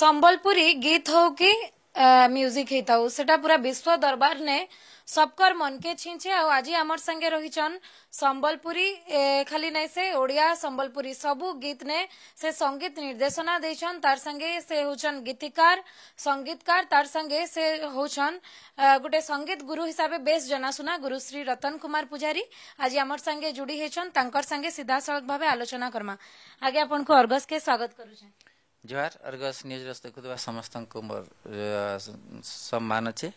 संबलपुरी गीत हो कि म्यूजिक पूरा विश्व दरबार ने सबकर मन के छिंचे आज आम संगे रही संबलपुरी खाली नहीं से ओडिया संबलपुरी सब गीत ने से संगीत निर्देशना दे तार संगे से हूं गीतिकार संगीतकार तार संगे से हूं गोटे संगीत गुरु हिसाब से बेस जनाशुना गुरुश्री रतन कुमार पूजारी आज आम संगे जोड़ी हेचन तक संगे सीधा सड़क भाव आलोचना करमा आगे आपको अर्घस के स्वागत करुचे ଜୁହାର ଅର୍ଗସ୍ ନ୍ୟୁଜ୍ର ଦେଖୁଥିବା ସମସ୍ତଙ୍କୁ ମୋର ସମ୍ମାନ ଅଛି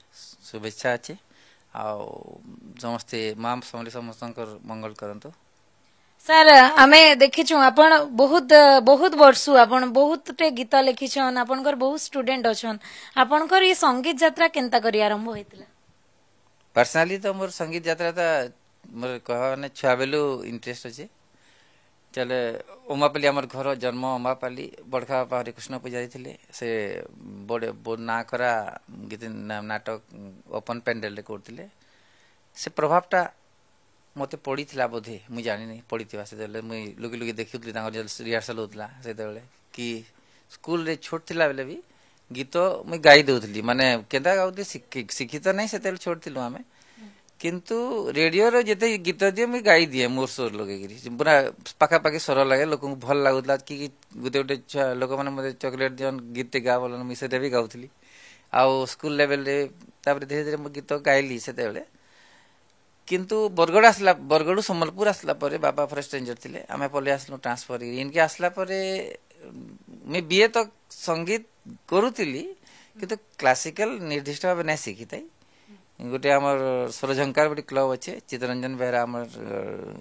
ଶୁଭେଚ୍ଛା ଅଛି ଆଉ ସମସ୍ତେ ମା ସମଲେ ସମସ୍ତଙ୍କର ମଙ୍ଗଳ କରନ୍ତୁ ସାର୍ ଆମେ ଦେଖିଛୁ ଆପଣ ବହୁତ ବହୁତ ବର୍ଷୁ ଆପଣ ବହୁତଟେ ଗୀତ ଲେଖିଛନ୍ ଆପଣଙ୍କର ବହୁତ ଷ୍ଟୁଡେଣ୍ଟ ଅଛନ୍ ଆପଣଙ୍କର ଏ ସଙ୍ଗୀତ ଯାତ୍ରା କେନ୍ତା କରି ଆରମ୍ଭ ହେଇଥିଲା ପର୍ସନାଲି ତ ମୋର ସଙ୍ଗୀତ ଯାତ୍ରା ତ ମୋର କହ ମାନେ ଛୁଆବେଳୁ ଇଣ୍ଟରେଷ୍ଟ ଅଛି ତାହେଲେ ଉମାପାଲି ଆମର ଘର ଜନ୍ମ ଉମାପାଲି ବଡ଼ଖା ବାପାରେ କୃଷ୍ଣ ପୂଜାରୀ ଥିଲେ ସେ ନାଁ କରା ଗୀତ ନାଟକ ଓପନ୍ ପେଣ୍ଡେଲରେ କରୁଥିଲେ ସେ ପ୍ରଭାବଟା ମୋତେ ପଡ଼ିଥିଲା ବୋଧେ ମୁଁ ଜାଣିନି ପଡ଼ିଥିବା ସେତେବେଳେ ମୁଇଁ ଲୁକି ଲୁକି ଦେଖୁଥିଲି ତାଙ୍କର ରିହର୍ସାଲ ହେଉଥିଲା ସେତେବେଳେ କି ସ୍କୁଲରେ ଛୋଟ ଥିଲା ବେଲେ ବି ଗୀତ ମୁଇଁ ଗାଇ ଦେଉଥିଲି ମାନେ କେନ୍ତା ଗାଉଥିଲି ଶିକ୍ଷିତ ନାହିଁ ସେତେବେଳେ ଛୋଟ ଥିଲୁ ଆମେ କିନ୍ତୁ ରେଡ଼ିଓରେ ଯେତେ ଗୀତ ଦିଏ ମୁଁ ଗାଇଦିଏ ମୋର ସ୍ୱର ଲଗେଇକିରି ପୁରା ପାଖାପାଖି ସ୍ୱର ଲାଗେ ଲୋକଙ୍କୁ ଭଲ ଲାଗୁଥିଲା କି ଗୋଟେ ଗୋଟେ ଛୁଆ ଲୋକମାନେ ମୋତେ ଚକୋଲେଟ୍ ଦିଅନ୍ ଗୀତଟେ ଗା ବୋଲ ମୁଁ ସେଟା ବି ଗାଉଥିଲି ଆଉ ସ୍କୁଲ ଲେଭେଲରେ ତାପରେ ଧୀରେ ଧୀରେ ମୁଁ ଗୀତ ଗାଇଲି ସେତେବେଳେ କିନ୍ତୁ ବରଗଡ଼ ଆସିଲା ବରଗଡ଼ରୁ ସମ୍ବଲପୁର ଆସିଲା ପରେ ବାବା ଫରେଷ୍ଟ ରେଞ୍ଜର ଥିଲେ ଆମେ ପଳେଇ ଆସିଲୁ ଟ୍ରାନ୍ସଫର ହେଇକି ଇନକି ଆସିଲା ପରେ ମୁଁ ବିଏ ତ ସଙ୍ଗୀତ କରୁଥିଲି କିନ୍ତୁ କ୍ଲାସିକାଲ ନିର୍ଦ୍ଦିଷ୍ଟ ଭାବେ ନାହିଁ ଶିଖିଥାଏ ଗୋଟେ ଆମର ସରଝଙ୍କାର ଗୋଟେ କ୍ଲବ୍ ଅଛେ ଚିତ୍ତରଞ୍ଜନ ବେହେରା ଆମର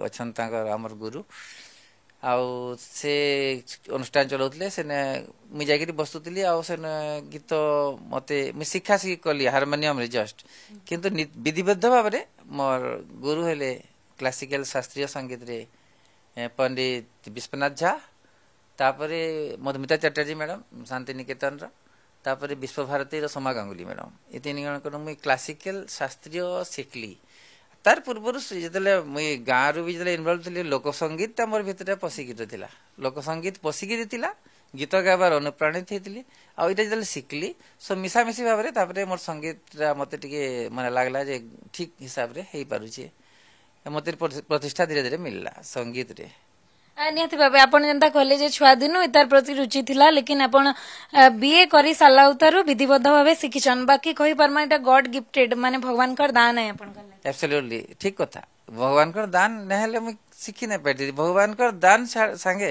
ଅଛନ୍ତି ତାଙ୍କର ଆମର ଗୁରୁ ଆଉ ସେ ଅନୁଷ୍ଠାନ ଚଲାଉଥିଲେ ସେନେ ମୁଇଁ ଯାଇକିରି ବସୁଥିଲି ଆଉ ସେନେ ଗୀତ ମତେ ମୁଇଁ ଶିକ୍ଷା ଶିଖି କଲି ହାରମୋନିୟମରେ ଜଷ୍ଟ କିନ୍ତୁ ବିଧିବଦ୍ଧ ଭାବରେ ମୋର ଗୁରୁ ହେଲେ କ୍ଲାସିକାଲ ଶାସ୍ତ୍ରୀୟ ସଙ୍ଗୀତରେ ପଣ୍ଡିତ ବିଶ୍ୱନାଥ ଝା ତାପରେ ମଧୁମିତା ଚାଟାର୍ଜୀ ମ୍ୟାଡ଼ାମ୍ ଶାନ୍ତିନିକେତନର ତାପରେ ବିଶ୍ୱଭାରତୀର ସମା ଗାଙ୍ଗୁଲି ମ୍ୟାଡ଼ାମ୍ ଏ ତିନି ଜଣଙ୍କର ମୁଇଁ କ୍ଲାସିକାଲ ଶାସ୍ତ୍ରୀୟ ଶିଖିଲି ତାର ପୂର୍ବରୁ ଯେତେବେଳେ ମୁଇଁ ଗାଁରୁ ବି ଯେତେବେଳେ ଇନଭଲ୍ଭ ଥିଲି ଲୋକସଙ୍ଗୀତଟା ମୋର ଭିତରେ ପଶିକିତ ଥିଲା ଲୋକସଙ୍ଗୀତ ପଶିକିରି ଥିଲା ଗୀତ ଗାଇବାର ଅନୁପ୍ରାଣିତ ହେଇଥିଲି ଆଉ ଏଇଟା ଯେତେବେଳେ ଶିଖିଲି ସୋ ମିଶାମିଶି ଭାବରେ ତାପରେ ମୋର ସଙ୍ଗୀତଟା ମୋତେ ଟିକେ ମାନେ ଲାଗିଲା ଯେ ଠିକ୍ ହିସାବରେ ହେଇପାରୁଛି ମୋତେ ପ୍ରତିଷ୍ଠା ଧୀରେ ଧୀରେ ମିଳିଲା ସଙ୍ଗୀତରେ ନିହାତି ଭାବେ ଆପଣ ଯେନ୍ତା କହିଲେ ଯେ ଛୁଆ ଦିନୁ ତାର ପ୍ରତି ରୁଚି ଥିଲା ଲେକିନ ଆପଣ ବିଏ କରି ସାରିଲା ଉତାରୁ ବିଧିବଦ୍ଧ ଭାବେ ଶିଖିଛନ୍ ବାକି କହିପାରମା ଏଇଟା ଗଡ୍ ଗିଫ୍ଟେଡ୍ ମାନେ ଭଗବାନଙ୍କର ଦାନ ହେ ଆପଣ ଆବସଲ୍ୟୁଟଲି ଠିକ କଥା ଭଗବାନଙ୍କର ଦାନ ନହେଲେ ମୁଁ ଶିଖି ନାଇଁ ପାରିଥିଲି ଭଗବାନଙ୍କର ଦାନ ସାଙ୍ଗେ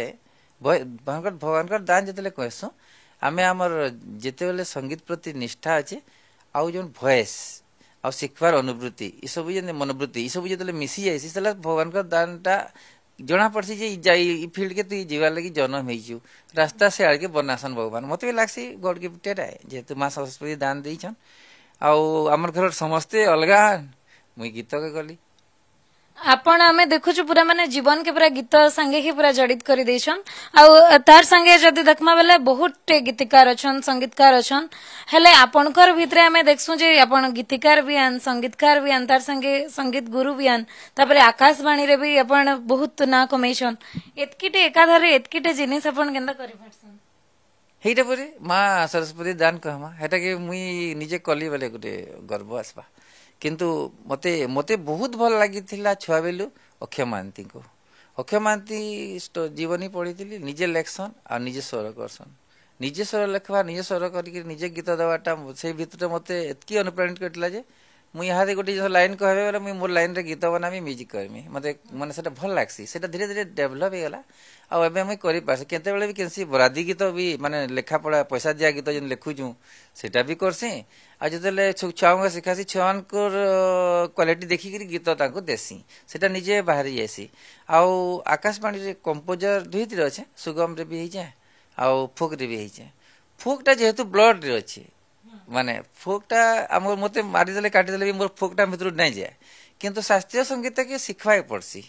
ଭଗବାନଙ୍କର ଦାନ ଯେତେବେଳେ କହିସୁଁ ଆମେ ଆମର ଯେତେବେଳେ ସଙ୍ଗୀତ ପ୍ରତି ନିଷ୍ଠା ଅଛି ଆଉ ଯେଉଁ ଭଏସ୍ ଆଉ ଶିଖିବାର ଅନୁଭୂତି ଏସବୁ ଯେମିତି ମନୋବୃତ୍ତି ଏସବୁ ଯେତେବେଳେ ମିଶି ଯାଇଛି ସେତେବେଳେ ଭଗବାନଙ୍କର ଦାନଟା ଜଣା ଜଣାପଡ଼୍ସି ଯେ ଇ ଫିଲ୍ଡକେ ତୁଇ ଯିବାର୍ ଲାଗି ଜନ୍ମ ହେଇଛୁ ରାସ୍ତା ସେଆଡ଼କେ ବନାସନ୍ ଭଗବାନ ମତେ ବି ଲାଗ୍ସି ଗଡ୍ ଗିଫ୍ଟେଡ୍ ଆଏ ଯେହେତୁ ମା ସରସ୍ୱତୀ ଦାନ ଦେଇଛନ୍ ଆଉ ଆମର ଘରର ସମସ୍ତେ ଅଲଗା ମୁଇଁ ଗୀତକେ ଗଲି আপন আমি দেখুছু পুরা মানে জীবন কে পুরা গীত সাঙ্গে হি পুরা জড়িত করে দিয়েছন আউ তার সাঙ্গে যদি দেখমা বেলে বহুত গীতিকার অছন সঙ্গীতকার অছন হেলে আপনকর ভিতরে আমি দেখছু যে আপন গীতিকার বি আন সঙ্গীতকার বি আন তার সাঙ্গে সঙ্গীত গুরু বি আন তারপরে আকাশবাণী রে বি আপন বহুত না কমেইছন এতকিটে একাধারে এতকিটে জিনিস আপন কেনতা করি পারছন ହେଇଟା ପରେ ମା ସରସ୍ୱତୀ ଦାନ କହମା ହେଟାକେ ମୁଇଁ ନିଜେ କଲି ବେଲେ ଗୁଟେ ଗର୍ବ ଆସ୍ବା କିନ୍ତୁ ମୋତେ ମୋତେ ବହୁତ ଭଲ ଲାଗିଥିଲା ଛୁଆବେଲୁ ଅକ୍ଷୟ ମହାନ୍ତିଙ୍କୁ ଅକ୍ଷୟ ମହାନ୍ତି ଜୀବନୀ ପଢ଼ିଥିଲି ନିଜେ ଲେଖସନ୍ ଆଉ ନିଜେ ସ୍ୱର କରସନ୍ ନିଜେ ସ୍ୱର ଲେଖବା ନିଜେ ସ୍ୱର କରିକି ନିଜେ ଗୀତ ଦେବାଟା ସେଇ ଭିତରେ ମୋତେ ଏତିକି ଅନୁପ୍ରାଣିତ କରିଥିଲା ଯେ ମୁଁ ଇହାଦେ ଗୋଟେ ଜିନିଷ ଲାଇନ୍ କହିବେ ବୋଲେ ମୁଇଁ ମୋର ଲାଇନ୍ରେ ଗୀତ ବନାମି ମ୍ୟୁଜିକ୍ କରମି ମୋତେ ମାନେ ସେଟା ଭଲ ଲାଗ୍ସି ସେଟା ଧୀରେ ଧୀରେ ଡେଭଲପ୍ ହେଇଗଲା ଆଉ ଏବେ ମୁଇଁ କରିପାରସି କେତେବେଳେ ବି କେନ୍ସି ବରାଦି ଗୀତ ବି ମାନେ ଲେଖାପଢ଼ା ପଇସା ଦିଆ ଗୀତ ଯେନ୍ ଲେଖୁଛୁଁ ସେଟା ବି କର୍ସି ଆଉ ଯେତେବେଳେ ଛୁଆଙ୍କୁ ଶିଖାସି ଛୁଆମାନଙ୍କର କ୍ୱାଲିଟି ଦେଖିକିରି ଗୀତ ତାଙ୍କୁ ଦେସି ସେଟା ନିଜେ ବାହାରି ଯାଏସି ଆଉ ଆକାଶବାଣୀରେ କମ୍ପୋଜର ଦୁଇଥିରେ ଅଛେ ସୁଗମରେ ବି ହେଇଛେ ଆଉ ଫୋକ୍ରେ ବି ହେଇଛେ ଫୋକ୍ଟା ଯେହେତୁ ବ୍ଲଡ଼୍ରେ ଅଛେ ମାନେ ଫୋକ୍ଟା ଆମର ମୋତେ ମାରିଦେଲେ କାଟିଦେଲେ ବି ମୋର ଫୋକ୍ଟା ଭିତରୁ ନାଇଁ ଯାଏ କିନ୍ତୁ ଶାସ୍ତ୍ରୀୟ ସଙ୍ଗୀତକେ ଶିଖବାକେ ପଡ଼୍ସି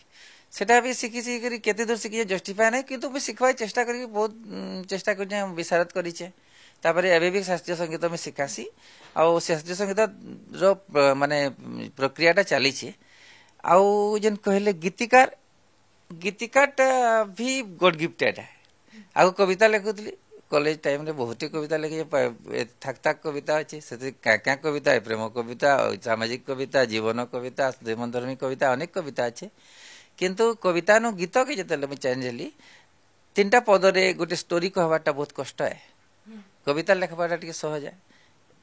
ସେଟା ବି ଶିଖି ଶିଖିକରି କେତେ ଦୂର ଶିଖିଛେ ଜଷ୍ଟିଫାଏ ନାହିଁ କିନ୍ତୁ ବି ଶିଖବାକେ ଚେଷ୍ଟା କରିକି ବହୁତ ଚେଷ୍ଟା କରିଛେ ବିଶାରତ କରିଛେ ତାପରେ ଏବେ ବି ଶାସ୍ତ୍ରୀୟ ସଙ୍ଗୀତ ମୁଁ ଶିଖାସି ଆଉ ଶାସ୍ତ୍ରୀୟ ସଙ୍ଗୀତର ମାନେ ପ୍ରକ୍ରିୟାଟା ଚାଲିଛେ ଆଉ ଯେନ୍ କହିଲେ ଗୀତିକାର ଗୀତିକାରଟା ବି ଗଡ୍ ଗିଫ୍ଟେଡ୍ ଆଗ କବିତା ଲେଖୁଥିଲି কলেজ টাইমে বহুতই কবিতা লিখেছি থাক থাক কবিতা আছে সেটি ক্যাঁ কবিতা প্রেম কবিতা সামাজিক কবিতা জীবন কবিতা জীবনধর্মী কবিতা অনেক কবিতা আছে কিন্তু কবিতা নু গীতকে যেতলে মুই চেঞ্জ হলি তিনটা পদরে গোটে স্টোরি কহবারটা বহুত কষ্ট হয় কবিতা লেখবারটা টিকে সহজ হয়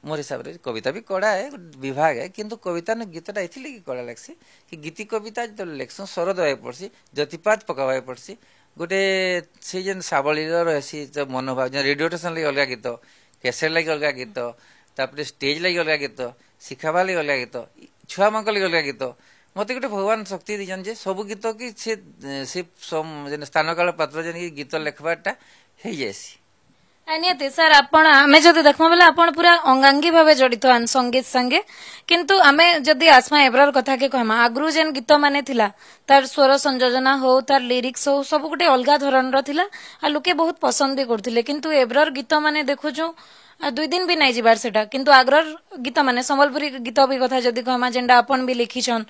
মোর হিসাবে কবিতা বি কড়া হয় বিভাগ হয় কিন্তু কবিতা নু গীতটা এথির লাগি কড়া লাগছে কি গীতি কবিতা যেত যেতলে লেখসু হয়ে পড়ছি জ্যোতিপাত পকাবায় পড়ছি ଗୋଟେ ସେ ଯେନ୍ ସାବଳୀର ରହିସି ମନୋଭାବ ଯେନ୍ ରେଡ଼ିଓ ଷ୍ଟେସନ୍ ଲାଗି ଅଲଗା ଗୀତ କ୍ୟାସେଟ୍ ଲାଗି ଅଲଗା ଗୀତ ତାପରେ ଷ୍ଟେଜ୍ ଲାଗି ଅଲଗା ଗୀତ ଶିଖାବା ଲାଗି ଅଲଗା ଗୀତ ଛୁଆମାନଙ୍କ ଲାଗି ଅଲଗା ଗୀତ ମୋତେ ଗୋଟେ ଭଗବାନ ଶକ୍ତି ଦେଇଛନ୍ ଯେ ସବୁ ଗୀତ କି ସେ ସେ ଯେନ୍ ସ୍ଥାନକାଳ ପାତ୍ର ଯେନ୍ ଗୀତ ଲେଖବାର୍ଟା ହେଇଯାଏସି ନିହାତି ସାର୍ ଆପଣ ଆମେ ଯଦି ଦେଖମା ବେଲେ ଆପଣ ପୁରା ଅଙ୍ଗାଙ୍ଗୀ ଭାବେ ଜଡିତ ସଙ୍ଗୀତ ସାଙ୍ଗେ କିନ୍ତୁ ଆମେ ଯଦି ଆସ୍ମା ଏବ୍ରର କଥାକେ କହମା ଆଗରୁ ଯେନ୍ ଗୀତ ମାନେ ଥିଲା ତାର ସ୍ୱର ସଂଯୋଜନା ହଉ ତାର ଲିରିକ୍ସ ହଉ ସବୁ ଗୋଟେ ଅଲଗା ଧରଣର ଥିଲା ଆଉ ଲୋକେ ବହୁତ ପସନ୍ଦ ବି କରୁଥିଲେ କିନ୍ତୁ ଏବ୍ରର ଗୀତ ମାନେ ଦେଖୁଛୁ ଦୁଇ দিন ବି ନାଇଁ যাবার ସେଟା କିନ୍ତୁ আগ্রর গীত মানে সম্বলপুরী গীত বি কথা যদি কহমা যেটা আপন বি লিখিছন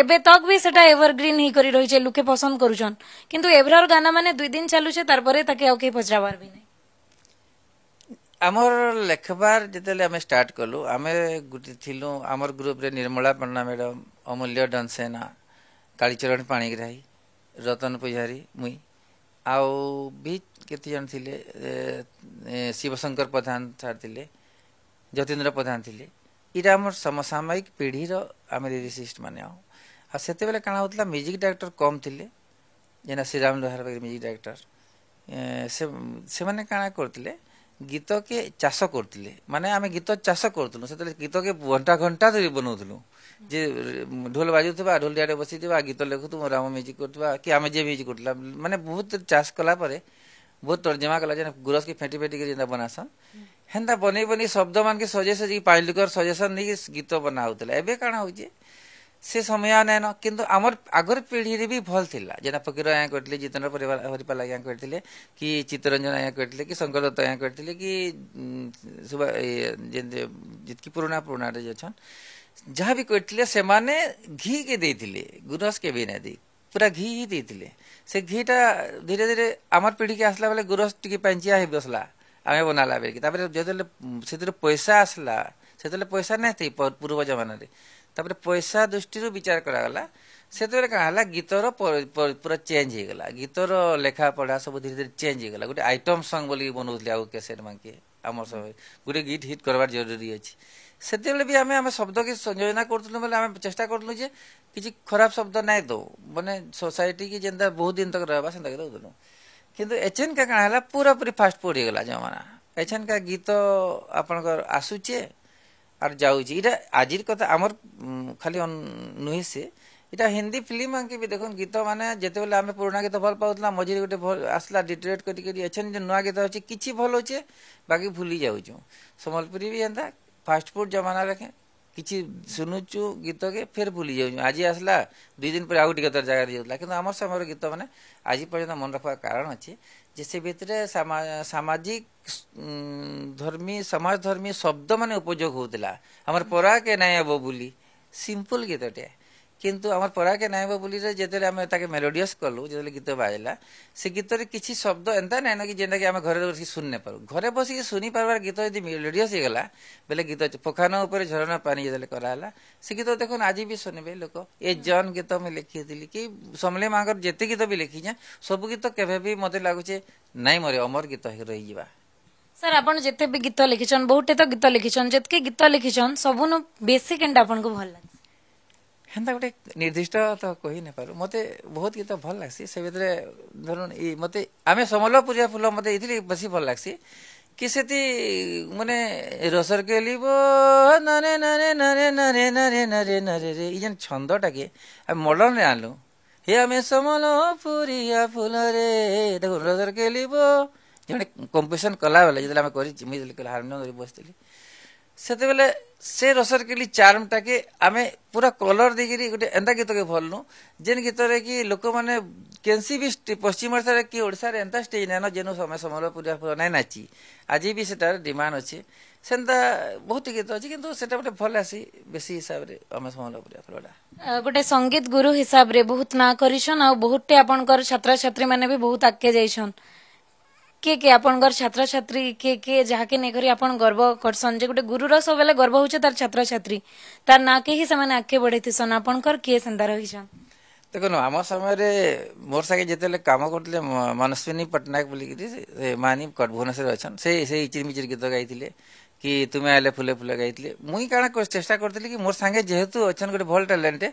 এবে তক বি সেটা এভরগ্রিন হই করি রইছে লোকে পছন্দ করুছন কিন্তু এভরর গানা মানে দুই দিন চালুছে তারপরে তাকে আউ কে পচারবার বি নাই ଆମର ଲେଖବାର ଯେତେବେଳେ ଆମେ ଷ୍ଟାର୍ଟ କଲୁ ଆମେ ଗୋଟେ ଥିଲୁ ଆମର ଗ୍ରୁପରେ ନିର୍ମଳା ପଣ୍ଡା ମ୍ୟାଡ଼ମ୍ ଅମୂଲ୍ୟ ଡନସେନା କାଳିଚରଣ ପାଣିଗ୍ରାହୀ ରତନ ପୂଜାରୀ ମୁଇଁ ଆଉ ବି କେତେ ଜଣ ଥିଲେ ଶିବଶଙ୍କର ପ୍ରଧାନ ସାର୍ ଥିଲେ ଯତୀନ୍ଦ୍ର ପ୍ରଧାନ ଥିଲେ ଏଇଟା ଆମର ସମସାମୟିକ ପିଢ଼ିର ଆମେ ଲିରିସିଷ୍ଟ ମାନେ ଆଉ ଆଉ ସେତେବେଳେ କାଣା ହେଉଥିଲା ମ୍ୟୁଜିକ୍ ଡାଇରେକ୍ଟର କମ୍ ଥିଲେ ଯେନ୍ତା ଶ୍ରୀରାମ ଲୋହାର ମ୍ୟୁଜିକ୍ ଡାଇରେକ୍ଟର ସେମାନେ କାଣା କରୁଥିଲେ ଗୀତ କିଏ ଚାଷ କରୁଥିଲେ ମାନେ ଆମେ ଗୀତ ଚାଷ କରୁଥିଲୁ ସେତେବେଳେ ଗୀତ କିଏ ଘଣ୍ଟା ଘଣ୍ଟା ଧରି ବନଉଥିଲୁ ଯେ ଢୋଲ ବାଜୁଥିବା ଢୋଲିଆଡ଼େ ବସିଥିବା ଗୀତ ଲେଖୁଥିବୁ ରାମ ମ୍ୟୁଜିକ୍ କରୁଥିବା କି ଆମେ ଯିଏ ମ୍ୟୁଜିକ୍ କରୁଥିଲା ମାନେ ବହୁତ ଚାଷ କଲା ପରେ ବହୁତ ତର୍ଜମା କଲା ଯେନ୍ ଗୁରସ୍କେ ଫେଣ୍ଟି ଫେଣ୍ଟିକି ଯେନ୍ତା ବନାସନ୍ ହେନ୍ତା ବନେଇ ବନେଇ ଶବ୍ଦ ମାନକେ ସଜେଇ ସଜେଇ ପାଇଲିକର ସଜେସନ୍ ନେଇକି ଗୀତ ବନା ହଉଥିଲା ଏବେ କାଣା ହଉଛେ से समय आ ना कि आम आगर पीढ़ी भी भल था जेना फकीर आज्ञा करते जितेन्द्र हरिपाल आज्ञा करते कि चित्तरंजन आज्ञा करते कि शंकर दत्त आज्ञा करते कि जितक पुराणा पुराणा अच्छा जहाँ भी करते से घी के देते गुरस के भी नहीं दे पूरा घी ही देते से घीटा धीरे धीरे आम पीढ़ी के आसला बेले गुरस टे पैंचिया बसला आम बनाला बेल जो पैसा आसला से पैसा नहीं थी पूर्व जमानी ତାପରେ ପଇସା ଦୃଷ୍ଟିରୁ ବିଚାର କରାଗଲା ସେତେବେଳେ କାଣା ହେଲା ଗୀତର ପୁରା ଚେଞ୍ଜ ହେଇଗଲା ଗୀତର ଲେଖାପଢ଼ା ସବୁ ଧୀରେ ଧୀରେ ଚେଞ୍ଜ ହେଇଗଲା ଗୋଟେ ଆଇଟମ୍ ସଙ୍ଗ୍ ବୋଲି ବନଉଥିଲେ ଆଉ କ୍ୟାସେଟ୍ ମାଙ୍କେ ଆମର ସମୟ ଗୋଟେ ଗୀତ ହିଟ୍ କରବାର ଜରୁରୀ ଅଛି ସେତେବେଳେ ବି ଆମେ ଆମେ ଶବ୍ଦକେ ସଂଯୋଜନା କରୁଥିଲୁ ବୋଲେ ଆମେ ଚେଷ୍ଟା କରୁଥିଲୁ ଯେ କିଛି ଖରାପ ଶବ୍ଦ ନାଇଁ ଦଉ ମାନେ ସୋସାଇଟିକି ଯେନ୍ତା ବହୁତ ଦିନ ତକ ରହିବା ସେନ୍ତାକେ ଦଉଥିଲୁ କିନ୍ତୁ ଏଚେନ୍କା କାଣା ହେଲା ପୁରାପୁରି ଫାଷ୍ଟ ଫୁଡ୍ ହେଇଗଲା ଜମାନା ଏଚେନ୍କା ଗୀତ ଆପଣଙ୍କର ଆସୁଛେ আর ଯାଉଛି ଏଇଟା ଆଜିର କଥା ଆମର ଖାଲି ନୁହେଁ ସେ ଏଇଟା ହିନ୍ଦୀ ଫିଲ୍ମ ଆଙ୍କେ ବି ଦେଖନ୍ତୁ ଗୀତ ମାନେ ଯେତେବେଳେ ଆମେ ପୁରୁଣା ଗୀତ ଭଲ ପାଉଥିଲା ମଝିରେ ଗୋଟେ ଭଲ ଆସିଲା ଡିଟୋରେଟ୍ କରି କରି ଅଛନ୍ତି ଯେ ନୂଆ ଗୀତ ଅଛି କିଛି ଭଲ ଅଛେ ବାକି ଭୁଲି ଯାଉଛୁ ସମ୍ବଲପୁରୀ ବି ଏନ୍ତା ଫାଷ୍ଟଫୁଡ଼ ଜମାନାରେ କିଛି ଶୁଣୁଛୁ ଗୀତକେ ଫେର୍ ଭୁଲି ଯାଉଛୁ ଆଜି ଆସିଲା ଦୁଇ ଦିନ ପରେ ଆଉ ଗୋଟେ ଗୀତ ଜାଗାରେ ଯାଉଥିଲା କିନ୍ତୁ ଆମର ସମୟର ଗୀତ ମାନେ ଆଜି ପର୍ଯ୍ୟନ୍ତ ମନେ ରଖିବାର କାରଣ ଅଛି ସେ ଭିତରେ ସାମାଜିକ ଧର୍ମୀ ସମାଜଧର୍ମୀ ଶବ୍ଦମାନେ ଉପଯୋଗ ହେଉଥିଲା ଆମର ପରାକେ ନାଇଁ ହେବ ବୋଲି ସିମ୍ପଲ୍ ଗୀତଟିଏ কিন্তু আমার পড়াকে নাই বুলিরে যেতলে আমি তাকে মেলোডিয়স কলু যেতলে গীত বাজিলা সে গীতরে কিছু শব্দ এন্তা নাই নাকি যেটাকি আমি ঘরে বসি শুনে পারু ঘরে বসিকি শুনি পারবার গীত যদি মেলোডিয়স হয়েগলা বেলে গীত পোখান উপরে ঝরনা পানি যেতলে করাহলা সে গীত দেখুন আজি বি শুনবে লোক এ জন গীত আমি লিখিলি কি সমলে মাঙ্কর যেতে গীত বি লিখিছে সবু গীত কেবে বি মতো লাগুছে নাই মরে অমর গীত হয়ে রহিযা ସାର୍ ଆପଣ ଯେତେ ବି ଗୀତ ଲେଖିଛନ୍ ବହୁଟେ ତ ଗୀତ ଲେଖିଛନ୍ ଯେତିକି ଗୀତ ଲେଖିଛନ୍ ସବୁନୁ ବେଶୀ କେନ୍ଟା ଆପଣଙ୍କୁ ଭଲ ଲାଗେ ହେନ୍ତା ଗୋଟେ ନିର୍ଦ୍ଦିଷ୍ଟ ତ କହି କହିନେପାରୁ ମତେ ବହୁତ ଗୀତ ଭଲ ଲାଗ୍ସି ସେ ଭିତରେ ଧରୁନ୍ ଇ ମତେ ଆମେ ସମ୍ବଲପୁରିଆ ଫୁଲ ମତେ ଏଇଥିରେ ବେଶୀ ଭଲ ଲାଗ୍ସି କି ସେଥି ମାନେ ରସର କେଲିବ ନରେ ନରେ ନରେ ନରେ ନରେ ନରେ ନରେ ରେ ଇ ଯେନ୍ ଛନ୍ଦଟାକେ ଆମେ ମଡ଼ର୍ଣ୍ଣରେ ଆଣିଲୁ ହେ ଆମେ ସମ୍ବଲପୁରିଆ ଫୁଲରେ ଦେଖ ରସର କେଲିବ ଜଣେ କମ୍ପିଟିସନ୍ କଲାବେଳେ ଯେତେବେଳେ ଆମେ କରିଛି ମୁଇଁ ହାରମୋନିୟମ୍ ଧରି ବସିଥିଲି ସେତେବେଳେ ସେ ରସର କେଲି ଚାର୍ମଟାକେ ଆମେ ପୁରା କଲର୍ ଦେଇକିରି ଗୋଟେ ଏନ୍ତା ଗୀତକେ ଭଲନୁ ଯେନ୍ ଗୀତରେ କି ଲୋକମାନେ କେନ୍ସି ବି ପଶ୍ଚିମ ଓଡ଼ିଶାରେ କି ଓଡ଼ିଶାରେ ଏନ୍ତା ଷ୍ଟେଜ୍ ନାଇଁନ ଯେନୁ ଆମେ ସମ୍ବଲପୁରିଆ ପୁରା ନାଇଁ ନାଚି ଆଜି ବି ସେଟାର ଡିମାଣ୍ଡ ଅଛି ସେନ୍ତା ବହୁତ ଗୀତ ଅଛି କିନ୍ତୁ ସେଟା ଗୋଟେ ଭଲ ଆସି ବେଶୀ ହିସାବରେ ଆମେ ସମ୍ବଲପୁରିଆ ଫୁଲଟା ଗୋଟେ ସଙ୍ଗୀତ ଗୁରୁ ହିସାବରେ ବହୁତ ନାଁ କରିଛନ୍ ଆଉ ବହୁତଟେ ଆପଣଙ୍କର ଛାତ୍ରଛାତ୍ରୀମାନେ ବି ବହୁତ ଆଗକେ ଯାଇଛନ୍ କିଏ କିଏ ଆପଣଙ୍କର ଛାତ୍ରଛାତ୍ରୀ କିଏ କିଏ ଯାହାକି ନେଇକରି ଆପଣ ଗର୍ବ କରସନ୍ ଯେ ଗୋଟେ ଗୁରୁର ସବୁବେଳେ ଗର୍ବ ହଉଛେ ତାର ଛାତ୍ରଛାତ୍ରୀ ତାର ନାଁକେ ହିଁ ସେମାନେ ଆଗକେ ବଢ଼େଇଥିସନ୍ ଆପଣଙ୍କର କିଏ ସେନ୍ତା ରହିଛନ୍ ଦେଖୁନ୍ ଆମ ସମୟରେ ମୋର ସାଙ୍ଗେ ଯେତେବେଳେ କାମ କରୁଥିଲେ ମାନସ୍ୱିନୀ ପଟ୍ଟନାୟକ ବୋଲିକିରି ସେ ମାନି ଭୁବନେଶ୍ୱରରେ ଅଛନ୍ ସେ ସେଇ ଇଚିରମିଚିର ଗୀତ ଗାଇଥିଲେ କି ତୁମେ ଆଇଲେ ଫୁଲେ ଫୁଲେ ଗାଇଥିଲି ମୁଇଁ କାଣା ଚେଷ୍ଟା କରିଥିଲି କି ମୋର ସାଙ୍ଗେ ଯେହେତୁ ଅଛନ୍ ଗୋଟେ ଭଲ ଟ୍ୟାଲେଣ୍ଟ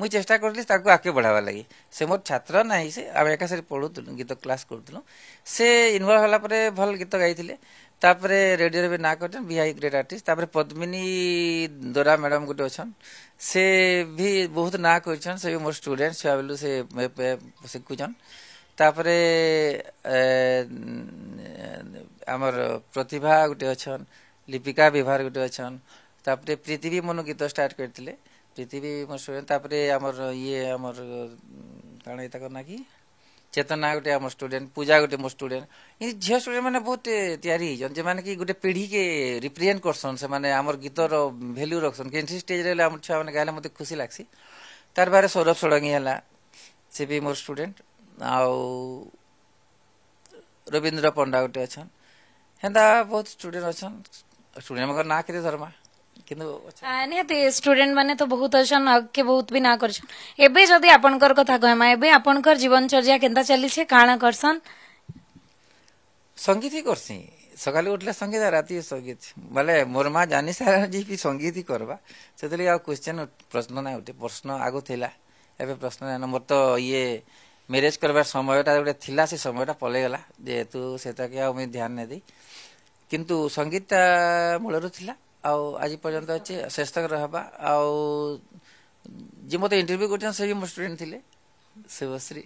ମୁଇଁ ଚେଷ୍ଟା କରିଥିଲି ତାକୁ ଆଗକେ ବଢ଼ାବା ଲାଗି ସେ ମୋର ଛାତ୍ର ନାହିଁ ସେ ଆମେ ଏକା ସାରି ପଢ଼ୁଥିଲୁ ଗୀତ କ୍ଲାସ୍ କରୁଥିଲୁ ସେ ଇନଭଲ୍ଭ ହେଲା ପରେ ଭଲ ଗୀତ ଗାଇଥିଲେ ତାପରେ ରେଡ଼ିଓରେ ବି ନାଁ କରିଛନ୍ ବି ଆଇ ଗ୍ରେଟ୍ ଆର୍ଟିଷ୍ଟ ତାପରେ ପଦ୍ମିନୀ ଦୋରା ମ୍ୟାଡ଼ାମ୍ ଗୋଟେ ଅଛନ୍ ସେ ବି ବହୁତ ନାଁ କରିଛନ୍ ସେ ବି ମୋର ଷ୍ଟୁଡେଣ୍ଟ ଛୁଆବେଲୁ ସେ ଶିଖୁଛନ୍ ତାପରେ ଆମର ପ୍ରତିଭା ଗୋଟେ ଅଛନ୍ লিপিকা ବିଭାର ଗୋଟେ ଅଛନ୍ ତାପରେ ପୃଥିବୀ ମନୁ ଗୀତ ଷ୍ଟାର୍ଟ କରିଥିଲେ ପୃଥିବୀ ତାପରେ ଆମର ଇଏ ଆମର କାଣା ଏଇଟା କନା କି ଚେତନା ଗୋଟେ ଆମ ଷ୍ଟୁଡେଣ୍ଟ ପୂଜା ଗୋଟେ ମୋ ଷ୍ଟୁଡେଣ୍ଟ ଏ ଝିଅ ଷ୍ଟୁଡେଣ୍ଟ ମାନେ ବହୁତ ତିଆରି ହେଇଛନ୍ ଯେମାନେ କି ଗୋଟେ ପିଢ଼ିକେ ରିପ୍ରେଜେଣ୍ଟ କରସନ୍ ସେମାନେ ଆମର ଗୀତର ଭ୍ୟାଲ୍ୟୁ ରଖସନ୍ କେନ୍ସି ଷ୍ଟେଜରେ ହେଲେ ଆମର ଛୁଆମାନେ ଗାଇଲେ ମୋତେ ଖୁସି ଲାଗ୍ସି ତାର ବାହାରେ ସୌରଭ ଷଡ଼ଙ୍ଗୀ ହେଲା ସେ ବି ମୋର ଷ୍ଟୁଡେଣ୍ଟ ଆଉ ରବୀନ୍ଦ୍ର ପଣ୍ଡା ଗୋଟେ ଅଛନ୍ ହେନ୍ତା ବହୁତ ଷ୍ଟୁଡେଣ୍ଟ ଅଛନ୍ स्टूडेंट मगर ना केते शर्मा କିନ୍ତୁ ନିହାତି ଷ୍ଟୁଡେଣ୍ଟ ମାନେ ତ ବହୁତ ଅଛନ୍ ଆଗକେ ବହୁତ ବି ନା କରୁଛନ୍ ଏବେ ଯଦି ଆପଣଙ୍କର କଥା କହିମା ଏବେ ଆପଣଙ୍କର ଜୀବନଚର୍ଯ୍ୟା କେନ୍ତା ଚାଲିଛେ କାଣା କରସନ୍ ସଙ୍ଗୀତ ହିଁ କରସି ସକାଳୁ ଉଠିଲେ ସଙ୍ଗୀତ ରାତି ସଙ୍ଗୀତ ବୋଲେ ମୋର ମା ଜାନି ସାରା ଯେ ବି ସଙ୍ଗୀତ ହିଁ କରବା ସେଥିଲାଗି ଆଉ କ୍ୱେଶ୍ଚନ୍ ପ୍ରଶ୍ନ ନାଇଁ ଗୋଟେ ପ୍ରଶ୍ନ ଆଗ ଥିଲା ଏବେ ପ୍ରଶ୍ନ ନାଇଁ ମୋର ତ ଇଏ ମ୍ୟାରେଜ୍ କରିବାର ସମୟଟା ଗୋଟେ ଥିଲା ସେ ସମୟଟା ପଳେଇଗଲା ଯେହେତୁ ସେଟାକେ ଆଉ ମୁଇଁ ଧ୍ୟାନ ନେଇ ଦେଇ କିନ୍ତୁ ସଙ୍ଗୀତ ମୂଳରୁ ଥିଲା ଆଉ ଆଜି ପର୍ଯ୍ୟନ୍ତ ଅଛି ଶେଷତକ ରହିବା ଆଉ ଯିଏ ମୋତେ ଇଣ୍ଟରଭ୍ୟୁ କରିଛନ୍ତି ସେ ବି ମୋ ଷ୍ଟୁଡେଣ୍ଟ ଥିଲେ ଶିବଶ୍ରୀ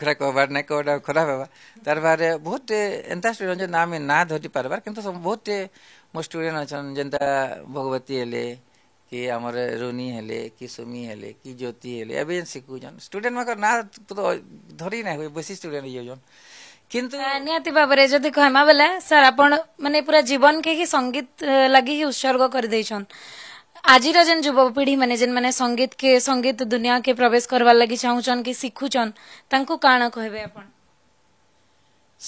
ଖରା କହବାର ନାଇଁ କହଟା ଖରାପ ହେବା ତାର ବାହାରେ ବହୁତ ଏନ୍ତା ଷ୍ଟୁଡେଣ୍ଟ ଯେ ନା ଆମେ ନା ଧରି ପାରବାର କିନ୍ତୁ ବହୁତ ମୋ ଷ୍ଟୁଡେଣ୍ଟ ଅଛନ୍ ଯେନ୍ତା ଭଗବତୀ ହେଲେ କି ଆମର ରୁନି ହେଲେ କି ସୁମି ହେଲେ କି ଜ୍ୟୋତି ହେଲେ ଏବେ ଯେନ୍ ଶିଖୁଛନ୍ ଷ୍ଟୁଡେଣ୍ଟ ମାନଙ୍କର ନା ଧରି ନାଇଁ ହୁଏ ବେଶୀ ଷ୍ଟୁଡେଣ୍ଟ ହେଇଯାଉଛନ୍ কিন্তু ନିହାତି ଭାବରେ ଯଦି କହିମା ବେଲେ ସାର୍ ଆପଣ ମାନେ ପୁରା ଜୀବନ କେ ହିଁ ସଙ୍ଗୀତ ଲାଗି ହିଁ ଉତ୍ସର୍ଗ କରିଦେଇଛନ୍ ଆଜିର ଯେନ୍ ଯୁବପିଢ଼ି ମାନେ ଯେନ୍ମାନେ ସଙ୍ଗୀତ କେ ସଙ୍ଗୀତ ଦୁନିଆ କେ ପ୍ରବେଶ କରବାର୍ ଲାଗି ଚାହୁଁଛନ୍ କି ଶିଖୁଛନ୍ ତାଙ୍କୁ କାଣା କହିବେ ଆପଣ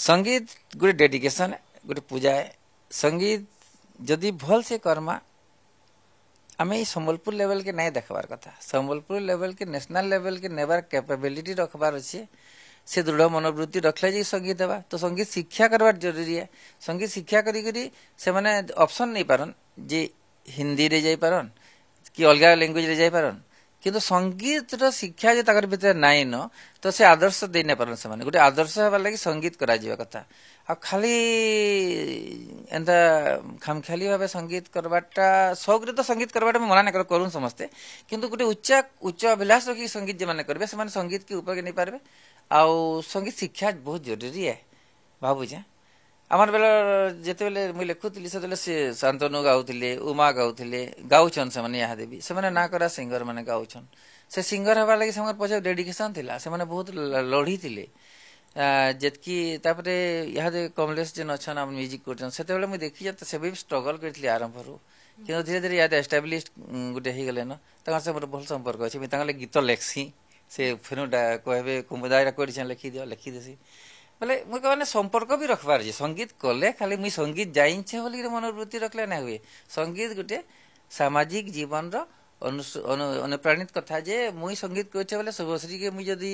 ସଙ୍ଗୀତ ଗୋଟେ ଡେଡିକେସନ୍ ଗୋଟେ ପୂଜା ସଙ୍ଗୀତ ଯଦି ଭଲସେ କର୍ମା ଆମେ ଏଇ ସମ୍ବଲପୁର ଲେଭେଲ୍କେ ନାଇଁ ଦେଖବାର କଥା ସମ୍ବଲପୁର ଲେଭେଲ୍କେ ନ୍ୟାସନାଲ୍ ଲେଭେଲ୍କେ ନେବାର କେପାବିଲିଟି ରଖବାର ଅଛି ସେ ଦୃଢ଼ ମନୋବୃତ୍ତି ରଖିଲେ ଯାଇ ସଙ୍ଗୀତ ହେବା ତ ସଙ୍ଗୀତ ଶିକ୍ଷା କରିବାର ଜରୁରୀ ହେ ସଙ୍ଗୀତ ଶିକ୍ଷା କରିକରି ସେମାନେ ଅପସନ୍ ନେଇପାରନ୍ ଯେ ହିନ୍ଦୀରେ ଯାଇପାରନ୍ କି ଅଲଗା ଲ୍ୟାଙ୍ଗୁଏଜରେ ଯାଇପାରନ୍ କିନ୍ତୁ ସଙ୍ଗୀତର ଶିକ୍ଷା ଯେ ତାଙ୍କର ଭିତରେ ନାଇଁ ନ ତ ସେ ଆଦର୍ଶ ଦେଇ ନେଇପାରନ୍ ସେମାନେ ଗୋଟେ ଆଦର୍ଶ ହେବା ଲାଗି ସଙ୍ଗୀତ କରାଯିବା କଥା ଆଉ ଖାଲି ଏନ୍ତା ଖାମଖିଆଲି ଭାବେ ସଙ୍ଗୀତ କରବାଟା ସଉକରେ ତ ସଙ୍ଗୀତ କରବାଟା ମୁଁ ମନା ନାଇଁ କରୁନ୍ ସମସ୍ତେ କିନ୍ତୁ ଗୋଟେ ଉଚ୍ଚ ଉଚ୍ଚ ଅଭିଳାଷ ରଖିକି ସଙ୍ଗୀତ ଯେମାନେ କରିବେ ସେମାନେ ସଙ୍ଗୀତକୁ ଉପରକୁ ନେଇପାରିବେ आउ संगीत शिक्षा बहुत जरूरी है भावुचे आम बेल जिते मुझे लिखुली से शांतनु गाँवे उमा गाँवे गाँचन से यहादेवी से ना करा सिंगर मैंने गाँचन से सिंगर हे लगे पचे डेडिकेसन से बहुत लड़ी थे जितकी यहाँ कमलेश जेन अच्छा म्यूजिक करते मुझ देखी से भी स्ट्रगल करी आरंभ कि धीरे धीरे यहाँ एस्टाब्लीश गोटे हो गलेन मोर भल संपर्क अच्छे गीत लेखसी ସେ ଫେନୁ କହିବେ କୁମୁଦା ଏଇଟା କୋଉଠି ସେ ଲେଖିଦିଅ ଲେଖିଦେସି ବୋଲେ ମୁଇଁ କହିଲେ ସମ୍ପର୍କ ବି ରଖବାର୍ ଯେ ସଙ୍ଗୀତ କଲେ ଖାଲି ମୁଇଁ ସଙ୍ଗୀତ ଯାଇଛେ ବୋଲିକିରି ମନୋବୃତ୍ତି ରଖିଲେ ନାଇଁ ହୁଏ ସଙ୍ଗୀତ ଗୋଟେ ସାମାଜିକ ଜୀବନର ଅନୁପ୍ରାଣିତ କଥା ଯେ ମୁଇଁ ସଙ୍ଗୀତ କରୁଛେ ବୋଲେ ଶୁଭଶ୍ରୀକେ ମୁଇଁ ଯଦି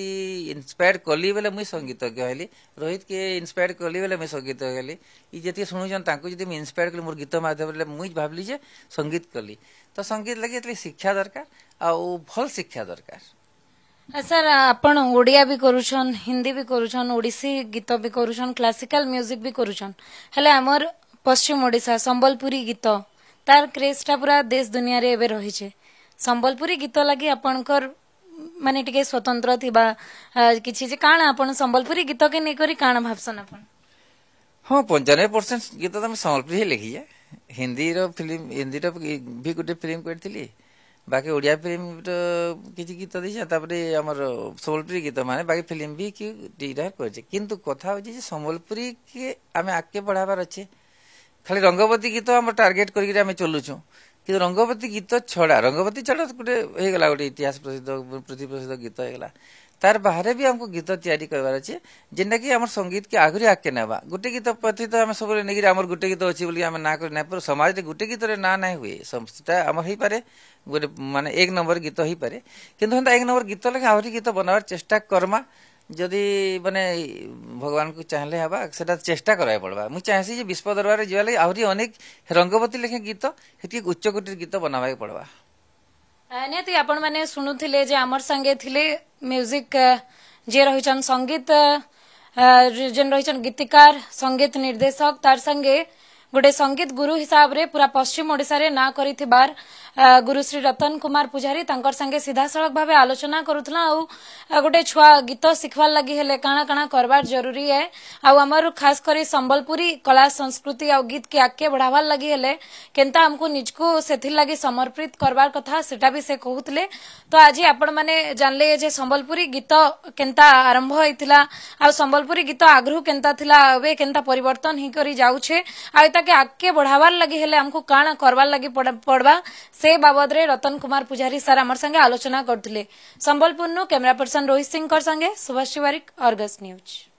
ଇନ୍ସପାୟାର କଲି ବୋଲେ ମୁଇଁ ସଙ୍ଗୀତଜ୍ଞ ହେଲି ରୋହିତକେ ଇନ୍ସପାୟାର କଲି ବୋଲେ ମୁଇଁ ସଙ୍ଗୀତଜ୍ଞ ହେଲି ଇ ଯେତିକି ଶୁଣୁଛନ୍ ତାଙ୍କୁ ଯଦି ମୁଇଁ ଇନ୍ସପାୟାର କଲି ମୋର ଗୀତ ମାଧ୍ୟମରେ ମୁଇଁ ଭାବିଲି ଯେ ସଙ୍ଗୀତ କଲି ତ ସଙ୍ଗୀତ ଲାଗି ଏଥିଲାଗି ଶିକ୍ଷା ଦରକାର ଆଉ ଭଲ ଶିକ୍ଷା ଦରକାର ସାର୍ ଆପଣ ଓଡ଼ିଆ ବି କରୁଛନ୍ ହିନ୍ଦୀ ବି କରୁଛନ୍ ଓଡ଼ିଶୀ ଗୀତ ବି କରୁଛନ୍ କ୍ଲାସିକାଲ ମ୍ୟୁଜିକ ବି କରୁଛନ୍ ହେଲେ ଆମର ପଶ୍ଚିମ ଓଡ଼ିଶା ସମ୍ବଲପୁରୀ ଗୀତ ତାର କ୍ରେଜଟା ପୁରା ଦେଶ ଦୁନିଆରେ ଏବେ ରହିଛେ ସମ୍ବଲପୁରୀ ଗୀତ ଲାଗି ଆପଣଙ୍କର ମାନେ ଟିକେ ସ୍ୱତନ୍ତ୍ର ଥିବା କିଛି ଯେ କାଣ ଆପଣ ସମ୍ବଲପୁରୀ ଗୀତ କେ ନେଇକରି କାଣ ଭାବସନ୍ ଆପଣ ହଁ ପଞ୍ଚାନବେ ପରସେଣ୍ଟ ଗୀତ ତ ଆମେ ସମ୍ବଲପୁରୀ ହିଁ ଲେଖିଛେ ହିନ୍ଦୀର ଫିଲ୍ମ ହିନ୍ଦୀର ବି ଗୋଟେ ଫିଲ୍ମ କରିଥିଲି ବାକି ଓଡ଼ିଆ ଫିଲ୍ମର କିଛି ଗୀତ ଦେଇଛି ତାପରେ ଆମର ସମ୍ବଲପୁରୀ ଗୀତ ମାନେ ବାକି ଫିଲ୍ମ ବି କି ଦୁଇଟା କରିଛେ କିନ୍ତୁ କଥା ହେଉଛି ଯେ ସମ୍ବଲପୁରୀକେ ଆମେ ଆଗକେ ବଢ଼ାବାର ଅଛେ ଖାଲି ରଙ୍ଗବତୀ ଗୀତ ଆମର ଟାର୍ଗେଟ୍ କରିକିରି ଆମେ ଚଲୁଛୁ କିନ୍ତୁ ରଙ୍ଗବତୀ ଗୀତ ଛଡ଼ା ରଙ୍ଗବତୀ ଛଡ଼ା ଗୋଟେ ହେଇଗଲା ଗୋଟେ ଇତିହାସ ପ୍ରସିଦ୍ଧ ପୃଥିବୀ ପ୍ରସିଦ୍ଧ ଗୀତ ହେଇଗଲା তার ବାହାରେ ବି ଆମକୁ ଗୀତ ତିଆରି କରିବାର ଅଛି ଯେନ୍ଟାକି ଆମର ସଙ୍ଗୀତକେ ଆହୁରି ଆଗକେ ନେବା ଗୋଟେ ଗୀତ ପ୍ରତି ତ ଆମେ ସବୁବେଳେ ନେଇକିରି ଆମର ଗୋଟେ ଗୀତ ଅଛି ବୋଲି ଆମେ ନାଁ କରି ନାଇଁପାରୁ ସମାଜରେ ଗୋଟେ ଗୀତରେ ନାଁ ନାହିଁ ହୁଏ ସେଟା ଆମର ହେଇପାରେ ଗୋଟେ ମାନେ ଏକ ନମ୍ବର ଗୀତ ହେଇପାରେ କିନ୍ତୁ ହେନ୍ତା ଏକ ନମ୍ବର ଗୀତ ଲେଖା ଆହୁରି ଗୀତ ବନାବାର ଚେଷ୍ଟା କର୍ମା ଯଦି ମାନେ ଭଗବାନଙ୍କୁ ଚାହିଁଲେ ହେବା ସେଟା ଚେଷ୍ଟା କରିବାକୁ ପଡ଼ବା ମୁଁ ଚାହିଁସି ଯେ ବିଶ୍ୱ ଦରବାରରେ ଯିବା ଲାଗି ଆହୁରି ଅନେକ ରଙ୍ଗବତୀ ଲେଖା ଗୀତ ସେଠି ଉଚ୍ଚକୋଟୀର ଗୀତ ବନାବାକୁ ପଡ଼ବା ନିହାତି ଆପଣମାନେ ଶୁଣୁଥିଲେ ଯେ ଆମର ସାଙ୍ଗେ ଥିଲେ म्यूजिक जे रही संगीत जेन रही गीतिकार संगीत निर्देशक तार संगे गोटे संगीत गुरु हिसाब से पूरा पश्चिम ओडार ना कर ଗୁରୁଶ୍ରୀ ରତନ କୁମାର ପୂଜାରୀ ତାଙ୍କର ସାଙ୍ଗେ ସିଧାସଳଖ ଭାବେ ଆଲୋଚନା କରୁଥିଲା ଆଉ ଗୋଟେ ଛୁଆ ଗୀତ ଶିଖବାର ଲାଗି ହେଲେ କାଣା କାଣା କରବାର ଜରୁରୀ ହେ ଆଉ ଆମର ଖାସ କରି ସମ୍ବଲପୁରୀ କଳା ସଂସ୍କୃତି ଆଉ ଗୀତ କେ ଆଗକେ ବଢାବାର ଲାଗି ହେଲେ କେନ୍ତା ଆମକୁ ନିଜକୁ ସେଥିର ଲାଗି ସମର୍ପିତ କରବାର କଥା ସେଟା ବି ସେ କହୁଥିଲେ ତ ଆଜି ଆପଣମାନେ ଜାଣିଲେ ଯେ ସମ୍ବଲପୁରୀ ଗୀତ କେନ୍ତା ଆରମ୍ଭ ହୋଇଥିଲା ଆଉ ସମ୍ବଲପୁରୀ ଗୀତ ଆଗରୁ କେନ୍ତା ଥିଲା ଏବେ କେନ୍ତା ପରିବର୍ତ୍ତନ ହେଇକରି ଯାଉଛେ ଆଉ ତାକେ ଆଗକେ ବଢାବାର ଲାଗି ହେଲେ ଆମକୁ କାଣା କରବାର ଲାଗି ପଡବା से बाबद रतन कुमार पुजारी सर आम संगे आलोचना करुले सम्बलपुर कैमेरा पर्सन रोहित सिंह संगे सुभाष तिवारी अर्गस न्यूज